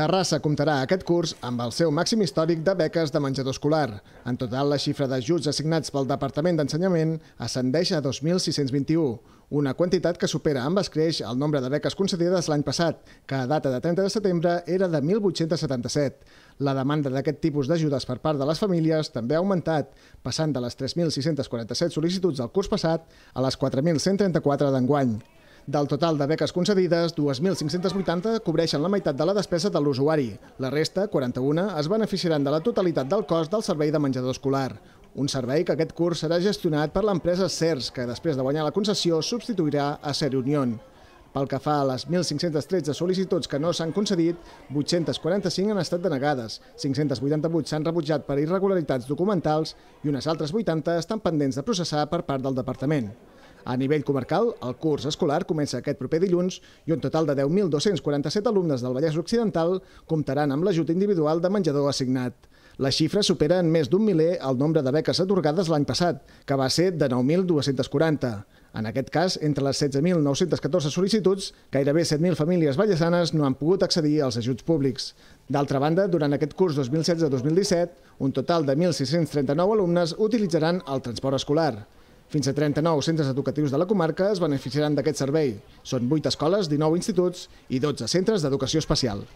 Terrassa comptarà aquest curs amb el seu màxim històric de beques de menjador escolar. En total, la xifra d'ajuts assignats pel Departament d'Ensenyament ascendeix a 2.621, una quantitat que supera amb escreix el nombre de beques concedides l'any passat, que a data de 30 de setembre era de 1.877. La demanda d'aquest tipus d'ajudes per part de les famílies també ha augmentat, passant de les 3.647 sol·licituds del curs passat a les 4.134 d'enguany. Del total de beques concedides, 2.580 cobreixen la meitat de la despesa de l'usuari. La resta, 41, es beneficiaran de la totalitat del cost del servei de menjador escolar. Un servei que aquest curs serà gestionat per l'empresa CERS, que després de guanyar la concessió substituirà a Ser Unión. Pel que fa a les 1.513 sol·licituds que no s'han concedit, 845 han estat denegades, 588 s'han rebutjat per irregularitats documentals i unes altres 80 estan pendents de processar per part del Departament. A nivell comarcal, el curs escolar comença aquest proper dilluns i un total de 10.247 alumnes del Vallès Occidental comptaran amb l'ajut individual de menjador assignat. La xifra supera en més d'un miler el nombre de beques atorgades l'any passat, que va ser de 9.240. En aquest cas, entre les 16.914 sol·licituds, gairebé 7.000 famílies ballesanes no han pogut accedir als ajuts públics. D'altra banda, durant aquest curs 2016-2017, un total de 1.639 alumnes utilitzaran el transport escolar. Fins a 39 centres educatius de la comarca es beneficiaran d'aquest servei. Són 8 escoles, 19 instituts i 12 centres d'educació especial.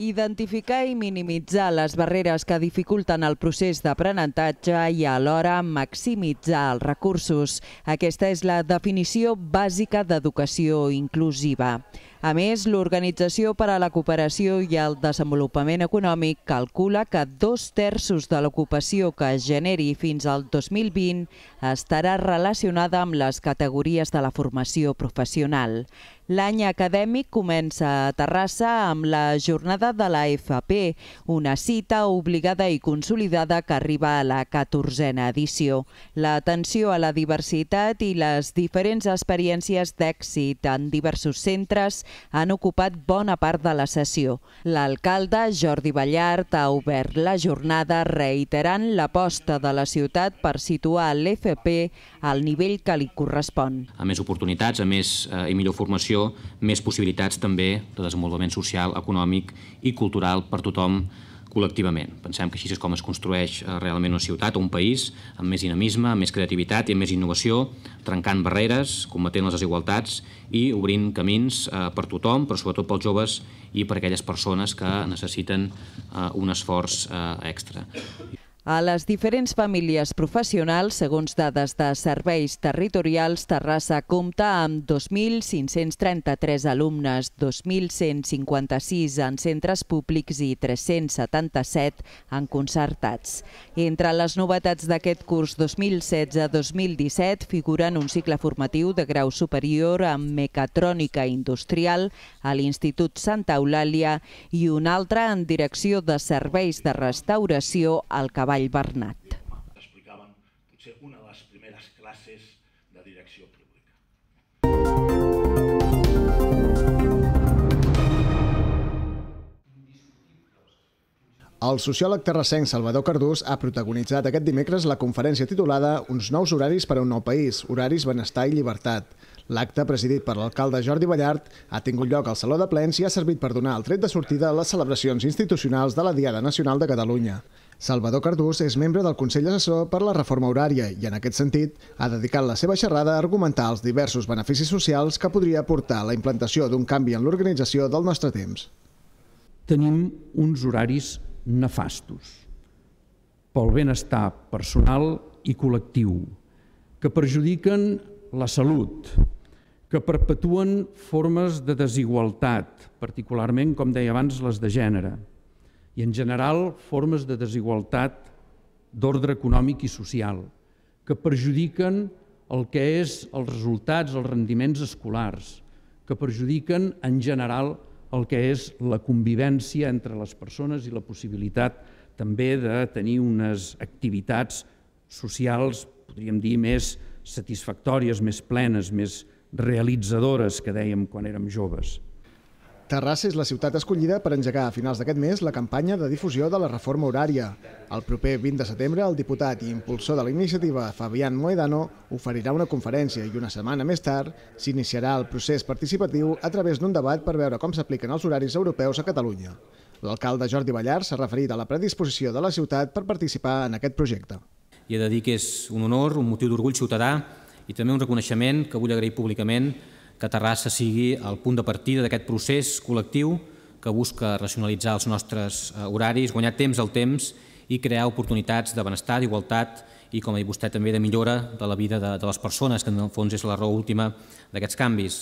Identificar i minimitzar les barreres que dificulten el procés d'aprenentatge i alhora maximitzar els recursos. Aquesta és la definició bàsica d'educació inclusiva. A més, l'Organització per a la Cooperació i el Desenvolupament Econòmic calcula que dos terços de l'ocupació que es generi fins al 2020 estarà relacionada amb les categories de la formació professional. L'any acadèmic comença a Terrassa amb la jornada de la FP, una cita obligada i consolidada que arriba a la 14a edició. L'atenció a la diversitat i les diferents experiències d'èxit en diversos centres han ocupat bona part de la sessió. L'alcalde Jordi Ballart ha obert la jornada reiterant l'aposta de la ciutat per situar l'FP al nivell que li correspon. A més oportunitats, a més eh, i millor formació, més possibilitats també de desenvolupament social, econòmic i cultural per tothom col·lectivament. Pensem que així és com es construeix eh, realment una ciutat o un país, amb més dinamisme, amb més creativitat i amb més innovació, trencant barreres, combatent les desigualtats i obrint camins eh, per tothom, però sobretot pels joves i per aquelles persones que necessiten eh, un esforç extra a les diferents famílies professionals, segons dades de serveis territorials, Terrassa compta amb 2.533 alumnes, 2.156 en centres públics i 377 en concertats. Entre les novetats d'aquest curs 2016-2017 figuren un cicle formatiu de grau superior en mecatrònica industrial a l'Institut Santa Eulàlia i un altre en direcció de serveis de restauració al Cabal Bernat. Explicaven potser una de les primeres classes de direcció pública. El sociòleg terrassenc Salvador Cardús ha protagonitzat aquest dimecres la conferència titulada Uns nous horaris per a un nou país, horaris benestar i llibertat. L'acte, presidit per l'alcalde Jordi Ballart, ha tingut lloc al Saló de Plens i ha servit per donar el tret de sortida a les celebracions institucionals de la Diada Nacional de Catalunya. Salvador Cardús és membre del Consell Assessor per la Reforma Horària i, en aquest sentit, ha dedicat la seva xerrada a argumentar els diversos beneficis socials que podria aportar la implantació d'un canvi en l'organització del nostre temps. Tenim uns horaris nefastos pel benestar personal i col·lectiu, que perjudiquen la salut, que perpetuen formes de desigualtat, particularment, com deia abans, les de gènere, i, en general, formes de desigualtat d'ordre econòmic i social que perjudiquen el que és els resultats, els rendiments escolars, que perjudiquen, en general, el que és la convivència entre les persones i la possibilitat també de tenir unes activitats socials, podríem dir, més satisfactòries, més plenes, més realitzadores, que dèiem quan érem joves. Terrassa és la ciutat escollida per engegar a finals d'aquest mes la campanya de difusió de la reforma horària. El proper 20 de setembre, el diputat i impulsor de la iniciativa, Fabián Moedano, oferirà una conferència i una setmana més tard s'iniciarà el procés participatiu a través d'un debat per veure com s'apliquen els horaris europeus a Catalunya. L'alcalde Jordi Ballar s'ha referit a la predisposició de la ciutat per participar en aquest projecte. I he de dir que és un honor, un motiu d'orgull ciutadà i també un reconeixement que vull agrair públicament que Terrassa sigui el punt de partida d'aquest procés col·lectiu que busca racionalitzar els nostres eh, horaris, guanyar temps al temps i crear oportunitats de benestar, d'igualtat i, com ha dit vostè, també de millora de la vida de, les persones, que en el fons és la raó última d'aquests canvis.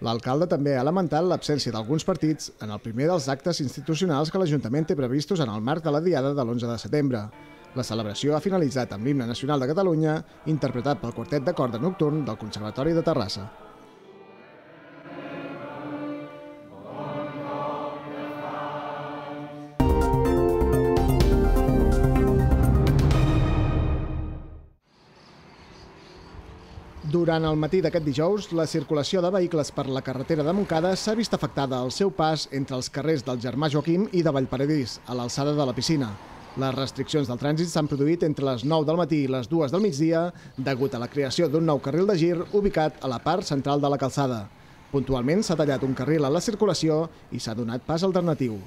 L'alcalde també ha lamentat l'absència d'alguns partits en el primer dels actes institucionals que l'Ajuntament té previstos en el marc de la Diada de l'11 de setembre. La celebració ha finalitzat amb l'himne nacional de Catalunya, interpretat pel quartet de corda nocturn del Conservatori de Terrassa. Durant el matí d'aquest dijous, la circulació de vehicles per la carretera de Montcada s'ha vist afectada al seu pas entre els carrers del Germà Joaquim i de Vallparadís, a l'alçada de la piscina. Les restriccions del trànsit s'han produït entre les 9 del matí i les 2 del migdia degut a la creació d'un nou carril de gir ubicat a la part central de la calçada. Puntualment s'ha tallat un carril a la circulació i s'ha donat pas alternatiu.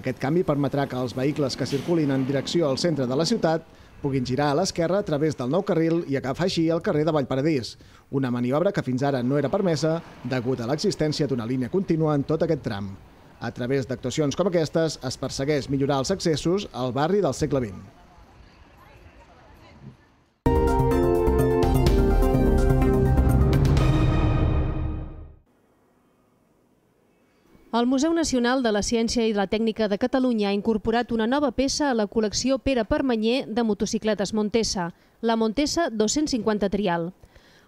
Aquest canvi permetrà que els vehicles que circulin en direcció al centre de la ciutat puguin girar a l'esquerra a través del nou carril i agafar així el carrer de Vallparadís, una maniobra que fins ara no era permesa degut a l'existència d'una línia contínua en tot aquest tram. A través d'actuacions com aquestes es persegueix millorar els accessos al barri del segle XX. El Museu Nacional de la Ciència i la Tècnica de Catalunya ha incorporat una nova peça a la col·lecció Pere Permanyer de motocicletes Montesa, la Montesa 250 Trial.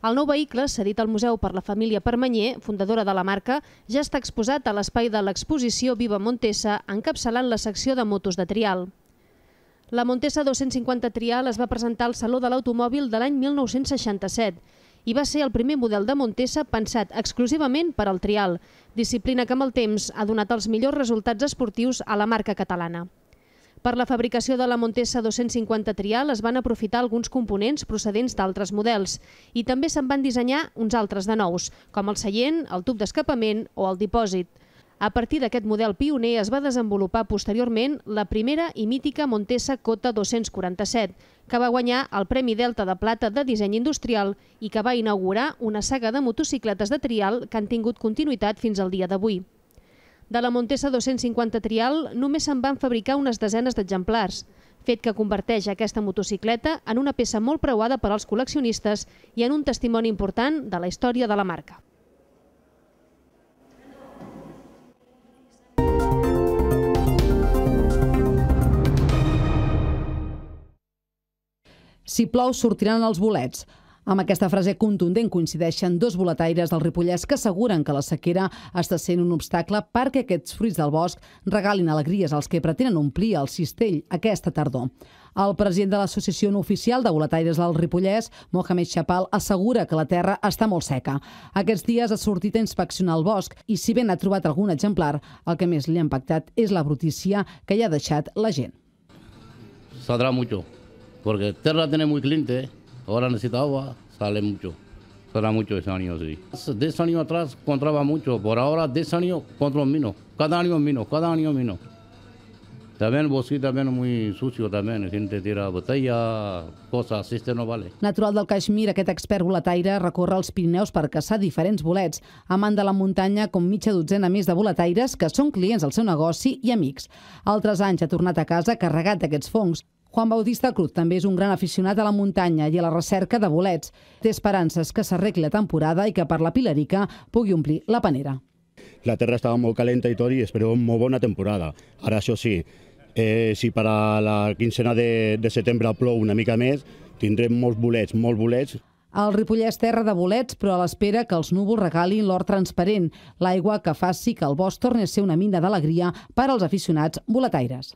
El nou vehicle, cedit al museu per la família Permanyer, fundadora de la marca, ja està exposat a l'espai de l'exposició Viva Montesa, encapçalant la secció de motos de trial. La Montesa 250 Trial es va presentar al Saló de l'Automòbil de l'any 1967, i va ser el primer model de Montesa pensat exclusivament per al trial, disciplina que amb el temps ha donat els millors resultats esportius a la marca catalana. Per la fabricació de la Montesa 250 Trial es van aprofitar alguns components procedents d'altres models i també se'n van dissenyar uns altres de nous, com el seient, el tub d'escapament o el dipòsit. A partir d'aquest model pioner es va desenvolupar posteriorment la primera i mítica Montesa Cota 247, que va guanyar el Premi Delta de Plata de Disseny Industrial i que va inaugurar una saga de motocicletes de trial que han tingut continuïtat fins al dia d'avui. De la Montesa 250 Trial només se'n van fabricar unes desenes d'exemplars, fet que converteix aquesta motocicleta en una peça molt preuada per als col·leccionistes i en un testimoni important de la història de la marca. Si plou, sortiran els bolets. Amb aquesta frase contundent coincideixen dos boletaires del Ripollès que asseguren que la sequera està sent un obstacle perquè aquests fruits del bosc regalin alegries als que pretenen omplir el cistell aquesta tardor. El president de l'Associació no Oficial de Boletaires del Ripollès, Mohamed Chapal, assegura que la terra està molt seca. Aquests dies ha sortit a inspeccionar el bosc i si ben ha trobat algun exemplar, el que més li ha impactat és la brutícia que hi ha deixat la gent. S'adrà mucho. Porque tierra tiene muy cliente, ahora necesita agua, sale mucho. sale mucho ese año, sí. Hace años atrás contraba mucho, por ahora 10 años compro menos, cada año menos, cada año menos. También bosque también muy sucio también, gente tira botella, cosas, així que no vale. Natural del Caixmir, aquest expert boletaire recorre els Pirineus per caçar diferents bolets, amant de la muntanya com mitja dotzena més de boletaires que són clients del seu negoci i amics. Altres anys ha tornat a casa carregat d'aquests fongs, Juan Bautista Cruz també és un gran aficionat a la muntanya i a la recerca de bolets. Té esperances que s'arregli la temporada i que per la Pilarica pugui omplir la panera. La terra estava molt calenta i tot i espero molt bona temporada. Ara això sí, eh, si per a la quincena de, de setembre plou una mica més, tindrem molts bolets, molts bolets. El Ripollès terra de bolets, però a l'espera que els núvols regalin l'or transparent, l'aigua que faci que el bosc torni a ser una mina d'alegria per als aficionats boletaires.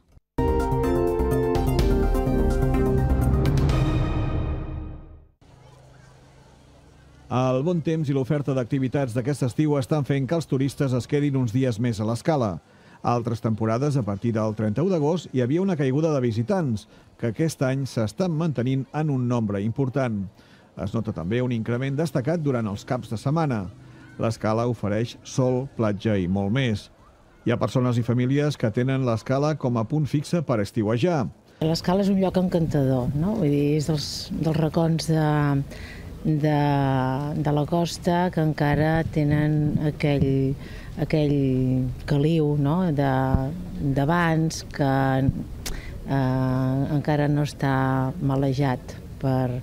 El bon temps i l'oferta d'activitats d'aquest estiu estan fent que els turistes es quedin uns dies més a l'escala. Altres temporades, a partir del 31 d'agost, hi havia una caiguda de visitants, que aquest any s'estan mantenint en un nombre important. Es nota també un increment destacat durant els caps de setmana. L'escala ofereix sol, platja i molt més. Hi ha persones i famílies que tenen l'escala com a punt fixe per estiuejar. L'escala és un lloc encantador, no? Vull dir, és dels, dels racons de, de, de la costa que encara tenen aquell, aquell caliu no? d'abans que eh, encara no està malejat per,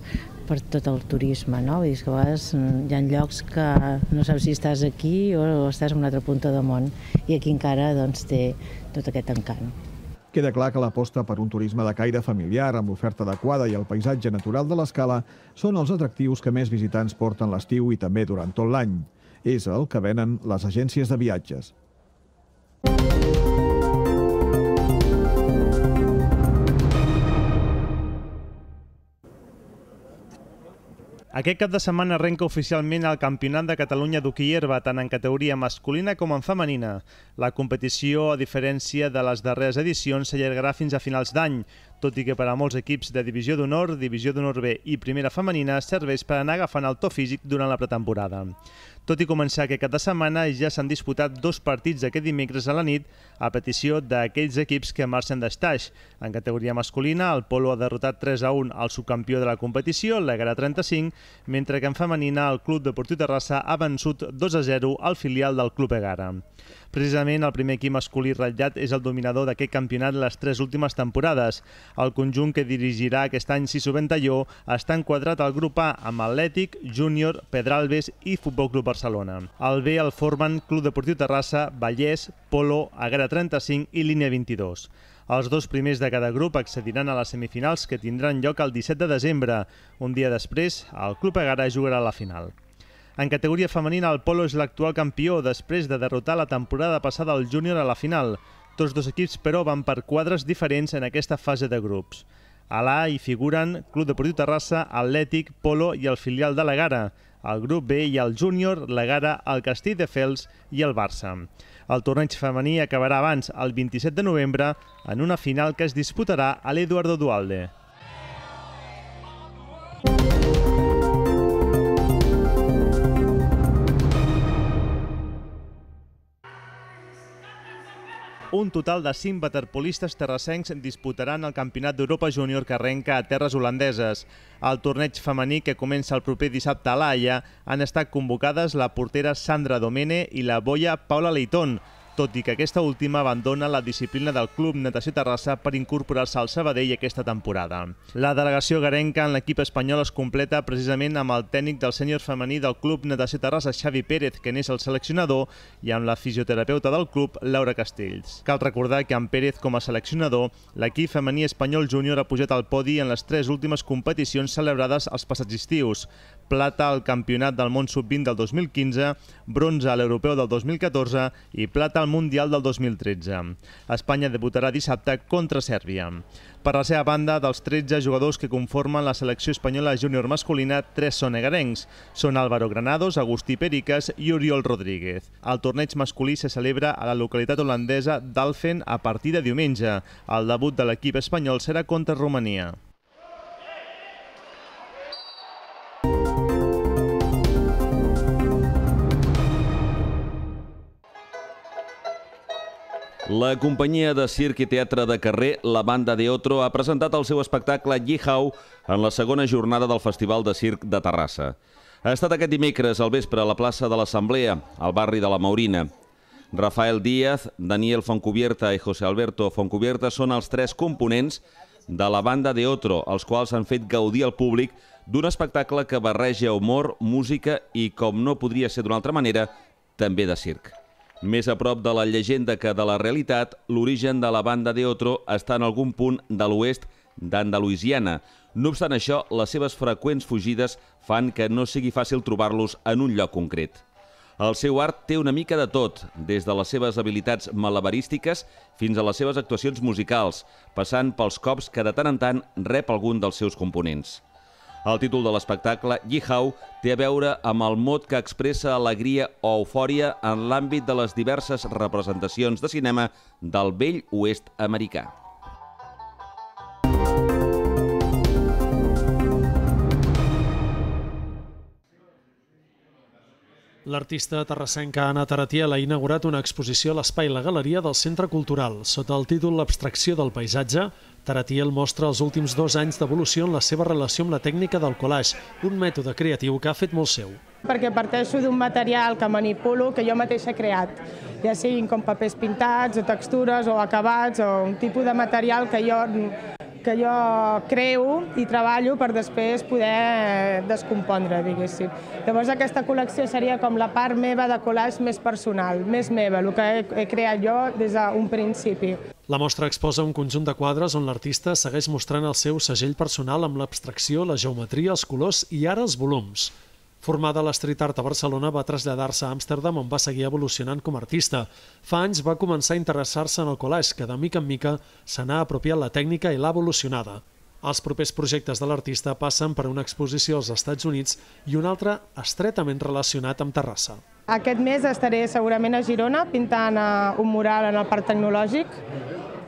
per tot el turisme, no? Vull dir que a vegades mm, hi ha llocs que no saps si estàs aquí o estàs en una altra punta del món i aquí encara doncs, té tot aquest encant. Queda clar que l'aposta per un turisme de caire familiar amb l'oferta adequada i el paisatge natural de l'escala són els atractius que més visitants porten l'estiu i també durant tot l'any. És el que venen les agències de viatges. Música Aquest cap de setmana arrenca oficialment el Campionat de Catalunya d'Hockey Herba, tant en categoria masculina com en femenina. La competició, a diferència de les darreres edicions, s'allargarà fins a finals d'any, tot i que per a molts equips de Divisió d'Honor, Divisió d'Honor B i Primera Femenina serveix per anar agafant el to físic durant la pretemporada. Tot i començar aquest cap de setmana, ja s'han disputat dos partits aquest dimecres a la nit a petició d'aquells equips que marxen d'estaix. En categoria masculina, el Polo ha derrotat 3 a 1 al subcampió de la competició, l'Egara 35, mentre que en femenina el Club Deportiu Terrassa ha vençut 2 a 0 al filial del Club Egara. Precisament el primer equip masculí ratllat és el dominador d'aquest campionat les tres últimes temporades. El conjunt que dirigirà aquest any Siso Ventalló està enquadrat al grup A amb Atlètic, Júnior, Pedralbes i Futbol Club Barcelona. El B el formen Club Deportiu Terrassa, Vallès, Polo, Agra 35 i Línia 22. Els dos primers de cada grup accediran a les semifinals que tindran lloc el 17 de desembre. Un dia després, el Club Agara jugarà la final. En categoria femenina, el Polo és l'actual campió després de derrotar la temporada passada el júnior a la final. Tots dos equips, però, van per quadres diferents en aquesta fase de grups. A l'A hi figuren Club Deportiu Terrassa, Atlètic, Polo i el filial de la Gara. El grup B hi ha el Júnior, la Gara, el Fels i el Barça. El torneig femení acabarà abans, el 27 de novembre, en una final que es disputarà a l'Eduardo Dualde. Un total de 5 waterpolistes terrassencs disputaran el Campionat d'Europa Júnior que arrenca a terres holandeses. Al torneig femení que comença el proper dissabte a l'Aia han estat convocades la portera Sandra Domene i la boia Paula Leitón, tot i que aquesta última abandona la disciplina del Club Natació Terrassa per incorporar-se al Sabadell aquesta temporada. La delegació garenca en l'equip espanyol es completa precisament amb el tècnic del sènior femení del Club Natació Terrassa, Xavi Pérez, que n'és el seleccionador, i amb la fisioterapeuta del club, Laura Castells. Cal recordar que amb Pérez com a seleccionador, l'equip femení espanyol júnior ha pujat al podi en les tres últimes competicions celebrades els passats estius plata al Campionat del Món Sub-20 del 2015, bronze a l'Europeu del 2014 i plata al Mundial del 2013. Espanya debutarà dissabte contra Sèrbia. Per la seva banda, dels 13 jugadors que conformen la selecció espanyola júnior masculina, tres són egarencs. Són Álvaro Granados, Agustí Periques i Oriol Rodríguez. El torneig masculí se celebra a la localitat holandesa d'Alfen a partir de diumenge. El debut de l'equip espanyol serà contra Romania. La companyia de circ i teatre de carrer, la banda de Otro, ha presentat el seu espectacle Yihau en la segona jornada del Festival de Circ de Terrassa. Ha estat aquest dimecres al vespre a la plaça de l'Assemblea, al barri de la Maurina. Rafael Díaz, Daniel Foncubierta i José Alberto Foncubierta són els tres components de la banda de Otro, els quals han fet gaudir al públic d'un espectacle que barreja humor, música i, com no podria ser d'una altra manera, també de circ. Més a prop de la llegenda que de la realitat, l'origen de la banda de Otro està en algun punt de l'oest d'Andalusiana. No obstant això, les seves freqüents fugides fan que no sigui fàcil trobar-los en un lloc concret. El seu art té una mica de tot, des de les seves habilitats malabarístiques fins a les seves actuacions musicals, passant pels cops que de tant en tant rep algun dels seus components. El títol de l'espectacle, Yihau, té a veure amb el mot que expressa alegria o eufòria en l'àmbit de les diverses representacions de cinema del vell oest americà. L'artista terrassenca Anna Taratiel ha inaugurat una exposició a l'Espai La Galeria del Centre Cultural. Sota el títol L'abstracció del paisatge, Taratiel mostra els últims dos anys d'evolució en la seva relació amb la tècnica del collage, un mètode creatiu que ha fet molt seu. Perquè parteixo d'un material que manipulo, que jo mateixa he creat, ja siguin com papers pintats o textures o acabats o un tipus de material que jo que jo creu i treballo per després poder descompondre, diguéssim. Llavors aquesta col·lecció seria com la part meva de collage més personal, més meva, el que he, he creat jo des d'un principi. La mostra exposa un conjunt de quadres on l'artista segueix mostrant el seu segell personal amb l'abstracció, la geometria, els colors i ara els volums. Formada a l'Street Art a Barcelona, va traslladar-se a Amsterdam on va seguir evolucionant com a artista. Fa anys va començar a interessar-se en el collage, que de mica en mica se n'ha apropiat la tècnica i l'ha evolucionada. Els propers projectes de l'artista passen per una exposició als Estats Units i un altre estretament relacionat amb Terrassa. Aquest mes estaré segurament a Girona pintant eh, un mural en el parc tecnològic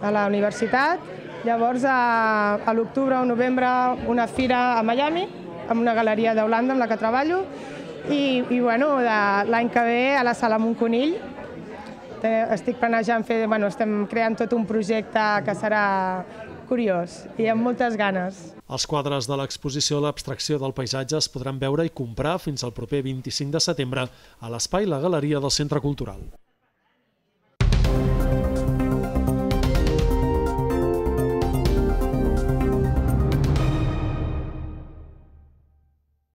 a la universitat. Llavors, a, eh, a l'octubre o novembre, una fira a Miami, amb una galeria d'Holanda amb la que treballo i, i bueno, l'any que ve a la sala Montconill estic planejant fer, bueno, estem creant tot un projecte que serà curiós i amb moltes ganes. Els quadres de l'exposició L'abstracció del paisatge es podran veure i comprar fins al proper 25 de setembre a l'espai La Galeria del Centre Cultural.